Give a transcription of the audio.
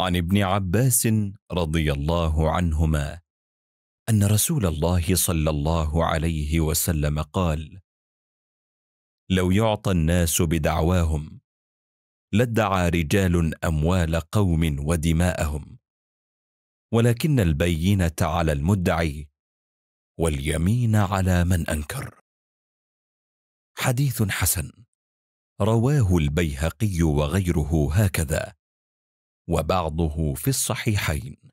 عن ابن عباس رضي الله عنهما ان رسول الله صلى الله عليه وسلم قال لو يعطى الناس بدعواهم لادعى رجال اموال قوم ودماءهم ولكن البينه على المدعي واليمين على من انكر حديث حسن رواه البيهقي وغيره هكذا وبعضه في الصحيحين